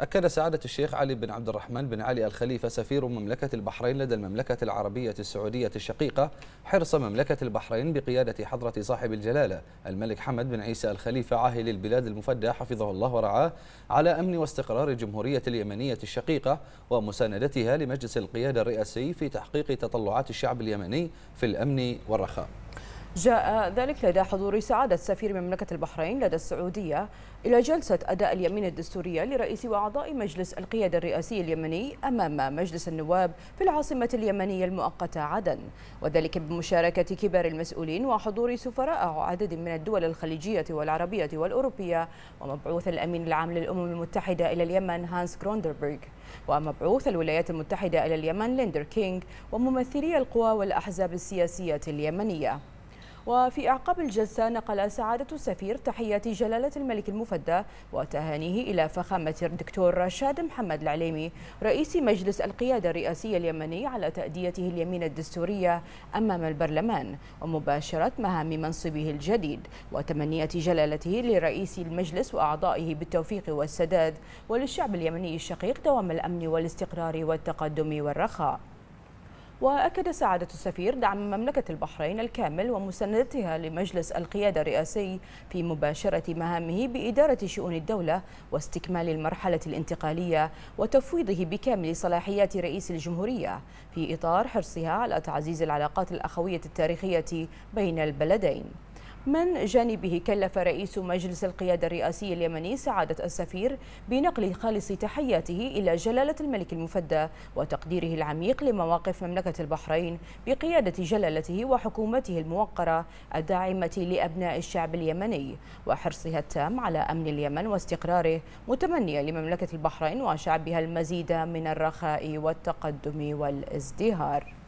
أكد سعادة الشيخ علي بن عبد الرحمن بن علي الخليفة سفير مملكة البحرين لدى المملكة العربية السعودية الشقيقة حرص مملكة البحرين بقيادة حضرة صاحب الجلالة الملك حمد بن عيسى الخليفة عاهل البلاد المفدى حفظه الله ورعاه على أمن واستقرار الجمهورية اليمنية الشقيقة ومساندتها لمجلس القيادة الرئاسي في تحقيق تطلعات الشعب اليمني في الأمن والرخاء جاء ذلك لدى حضور سعادة سفير مملكة البحرين لدى السعودية إلى جلسة أداء اليمين الدستورية لرئيس وأعضاء مجلس القيادة الرئاسي اليمني أمام مجلس النواب في العاصمة اليمنية المؤقتة عدن وذلك بمشاركة كبار المسؤولين وحضور سفراء عدد من الدول الخليجية والعربية والأوروبية ومبعوث الأمين العام للأمم المتحدة إلى اليمن هانس كروندربرغ ومبعوث الولايات المتحدة إلى اليمن ليندر كينغ وممثلي القوى والأحزاب السياسية اليمنية وفي أعقاب الجلسة نقل سعادة السفير تحيات جلالة الملك المفدى وتهانيه إلى فخامة الدكتور رشاد محمد العليمي رئيس مجلس القيادة الرئاسية اليمني على تأديته اليمين الدستورية أمام البرلمان ومباشرة مهام منصبه الجديد وتمنيات جلالته لرئيس المجلس وأعضائه بالتوفيق والسداد وللشعب اليمني الشقيق دوام الأمن والاستقرار والتقدم والرخاء وأكد سعادة السفير دعم مملكة البحرين الكامل ومساندتها لمجلس القيادة الرئاسي في مباشرة مهامه بإدارة شؤون الدولة واستكمال المرحلة الانتقالية وتفويضه بكامل صلاحيات رئيس الجمهورية في إطار حرصها على تعزيز العلاقات الأخوية التاريخية بين البلدين من جانبه كلف رئيس مجلس القيادة الرئاسي اليمني سعادة السفير بنقل خالص تحياته إلى جلالة الملك المفدى وتقديره العميق لمواقف مملكة البحرين بقيادة جلالته وحكومته الموقرة الداعمة لأبناء الشعب اليمني وحرصها التام على أمن اليمن واستقراره متمنية لمملكة البحرين وشعبها المزيد من الرخاء والتقدم والازدهار